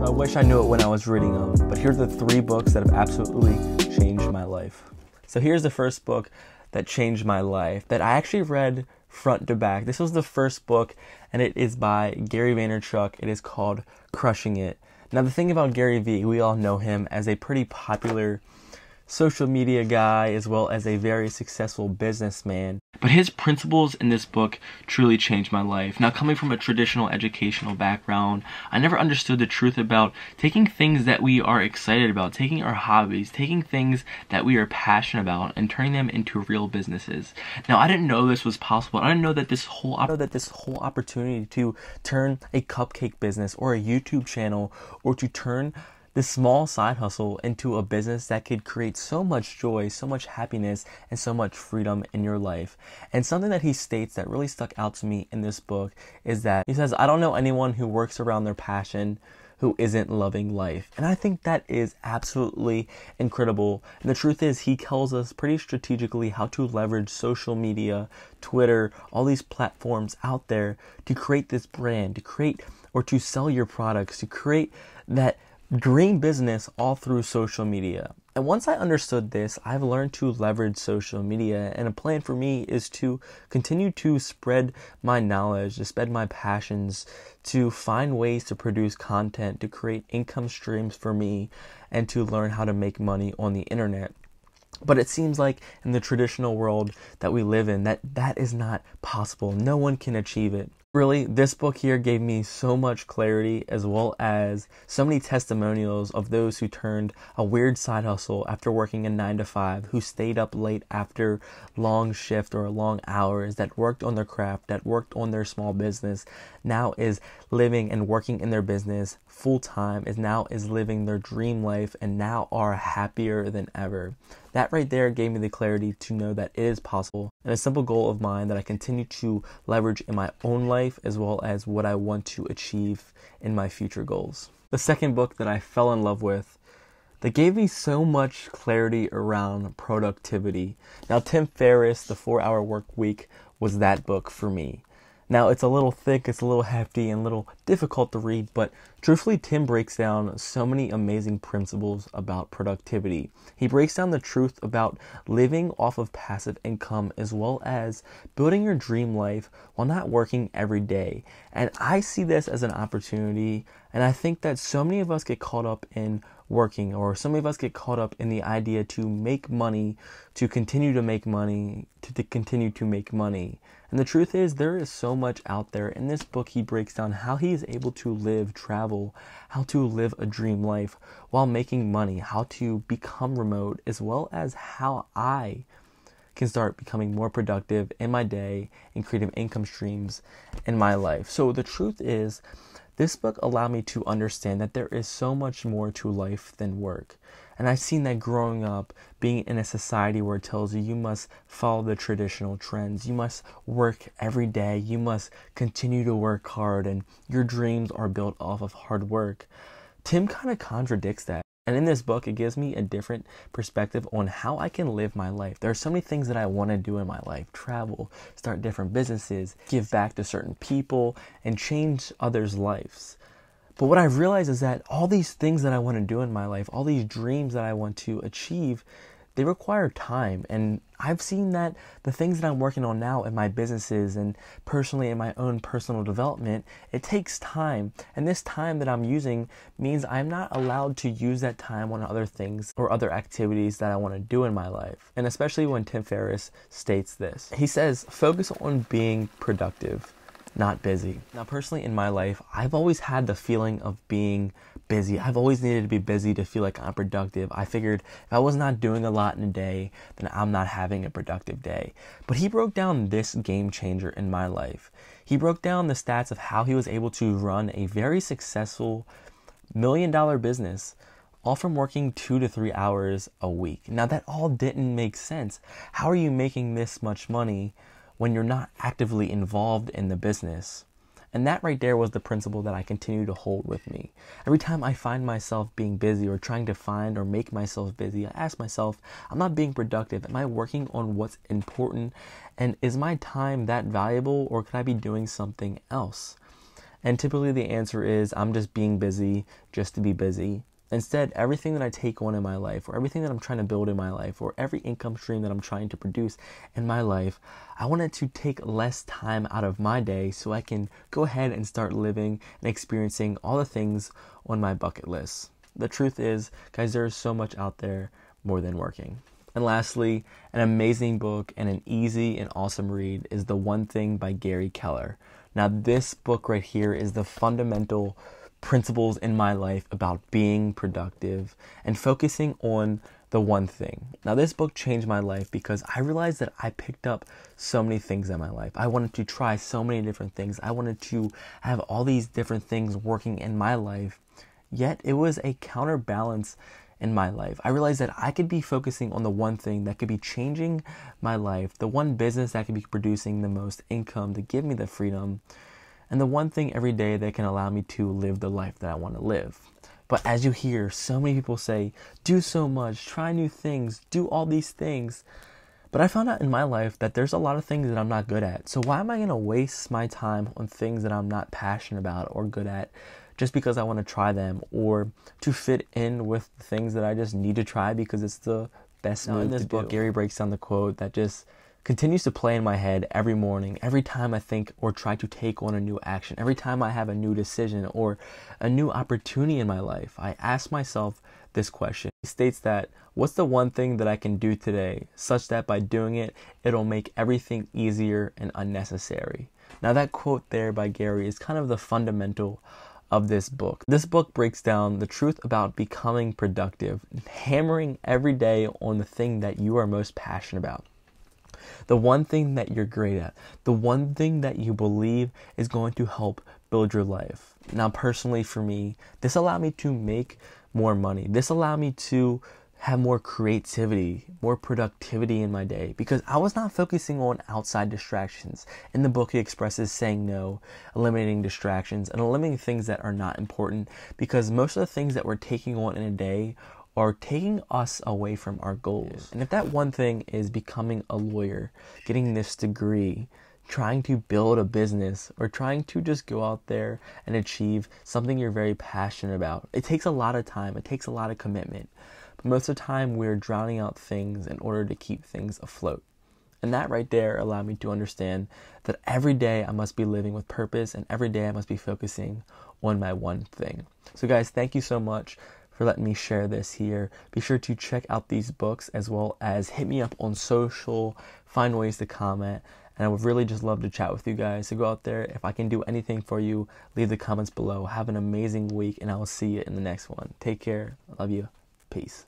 So I wish I knew it when I was reading them, but here are the three books that have absolutely changed my life. So here's the first book that changed my life that I actually read front to back. This was the first book, and it is by Gary Vaynerchuk. It is called Crushing It. Now, the thing about Gary Vee, we all know him as a pretty popular social media guy as well as a very successful businessman. But his principles in this book truly changed my life. Now, coming from a traditional educational background, I never understood the truth about taking things that we are excited about, taking our hobbies, taking things that we are passionate about, and turning them into real businesses. Now, I didn't know this was possible. I didn't know that this whole I know that this whole opportunity to turn a cupcake business or a YouTube channel or to turn this small side hustle into a business that could create so much joy, so much happiness, and so much freedom in your life. And something that he states that really stuck out to me in this book is that he says, I don't know anyone who works around their passion who isn't loving life. And I think that is absolutely incredible. And the truth is, he tells us pretty strategically how to leverage social media, Twitter, all these platforms out there to create this brand, to create or to sell your products, to create that Green business all through social media. And once I understood this, I've learned to leverage social media. And a plan for me is to continue to spread my knowledge, to spread my passions, to find ways to produce content, to create income streams for me, and to learn how to make money on the internet. But it seems like in the traditional world that we live in that that is not possible. No one can achieve it. Really, this book here gave me so much clarity as well as so many testimonials of those who turned a weird side hustle after working a 9 to 5, who stayed up late after long shift or long hours that worked on their craft, that worked on their small business, now is living and working in their business full time is now is living their dream life and now are happier than ever. That right there gave me the clarity to know that it is possible and a simple goal of mine that I continue to leverage in my own life as well as what I want to achieve in my future goals. The second book that I fell in love with that gave me so much clarity around productivity. Now Tim Ferriss, The 4-Hour Work Week was that book for me. Now, it's a little thick, it's a little hefty, and a little difficult to read, but truthfully, Tim breaks down so many amazing principles about productivity. He breaks down the truth about living off of passive income as well as building your dream life while not working every day. And I see this as an opportunity, and I think that so many of us get caught up in working, or some of us get caught up in the idea to make money, to continue to make money, to, to, continue to make money. And the truth is, there is so much out there. In this book, he breaks down how he is able to live, travel, how to live a dream life while making money, how to become remote, as well as how I can start becoming more productive in my day and creating income streams in my life. So the truth is, this book allowed me to understand that there is so much more to life than work. And I've seen that growing up, being in a society where it tells you you must follow the traditional trends, you must work every day, you must continue to work hard, and your dreams are built off of hard work. Tim kind of contradicts that. And in this book, it gives me a different perspective on how I can live my life. There are so many things that I want to do in my life travel, start different businesses, give back to certain people, and change others' lives. But what I have realized is that all these things that I want to do in my life, all these dreams that I want to achieve, they require time. And I've seen that the things that I'm working on now in my businesses and personally in my own personal development, it takes time. And this time that I'm using means I'm not allowed to use that time on other things or other activities that I want to do in my life. And especially when Tim Ferriss states this, he says, focus on being productive not busy. Now, personally, in my life, I've always had the feeling of being busy. I've always needed to be busy to feel like I'm productive. I figured if I was not doing a lot in a day, then I'm not having a productive day. But he broke down this game changer in my life. He broke down the stats of how he was able to run a very successful million dollar business all from working two to three hours a week. Now, that all didn't make sense. How are you making this much money? when you're not actively involved in the business. And that right there was the principle that I continue to hold with me. Every time I find myself being busy or trying to find or make myself busy, I ask myself, I'm not being productive. Am I working on what's important? And is my time that valuable or could I be doing something else? And typically the answer is, I'm just being busy just to be busy. Instead, everything that I take on in my life, or everything that I'm trying to build in my life, or every income stream that I'm trying to produce in my life, I wanted to take less time out of my day so I can go ahead and start living and experiencing all the things on my bucket list. The truth is, guys, there is so much out there more than working. And lastly, an amazing book and an easy and awesome read is The One Thing by Gary Keller. Now, this book right here is the fundamental principles in my life about being productive and focusing on the one thing. Now, this book changed my life because I realized that I picked up so many things in my life. I wanted to try so many different things. I wanted to have all these different things working in my life, yet, it was a counterbalance in my life. I realized that I could be focusing on the one thing that could be changing my life, the one business that could be producing the most income to give me the freedom and the one thing every day that can allow me to live the life that I want to live. But as you hear so many people say, do so much, try new things, do all these things. But I found out in my life that there's a lot of things that I'm not good at. So why am I going to waste my time on things that I'm not passionate about or good at just because I want to try them or to fit in with things that I just need to try because it's the best now, move in this book do. Gary breaks down the quote that just continues to play in my head every morning, every time I think or try to take on a new action, every time I have a new decision or a new opportunity in my life. I ask myself this question. He states that what's the one thing that I can do today such that by doing it, it'll make everything easier and unnecessary. Now, that quote there by Gary is kind of the fundamental of this book. This book breaks down the truth about becoming productive, hammering every day on the thing that you are most passionate about the one thing that you're great at, the one thing that you believe is going to help build your life. Now, personally, for me, this allowed me to make more money. This allowed me to have more creativity, more productivity in my day because I was not focusing on outside distractions. In the book, he expresses saying no, eliminating distractions, and eliminating things that are not important because most of the things that we're taking on in a day are taking us away from our goals. And if that one thing is becoming a lawyer, getting this degree, trying to build a business, or trying to just go out there and achieve something you're very passionate about, it takes a lot of time, it takes a lot of commitment. But most of the time, we're drowning out things in order to keep things afloat. And that right there allowed me to understand that every day I must be living with purpose and every day I must be focusing on my one thing. So, guys, thank you so much for letting me share this here. Be sure to check out these books as well as hit me up on social, find ways to comment, and I would really just love to chat with you guys. So go out there. If I can do anything for you, leave the comments below. Have an amazing week, and I will see you in the next one. Take care. love you. Peace.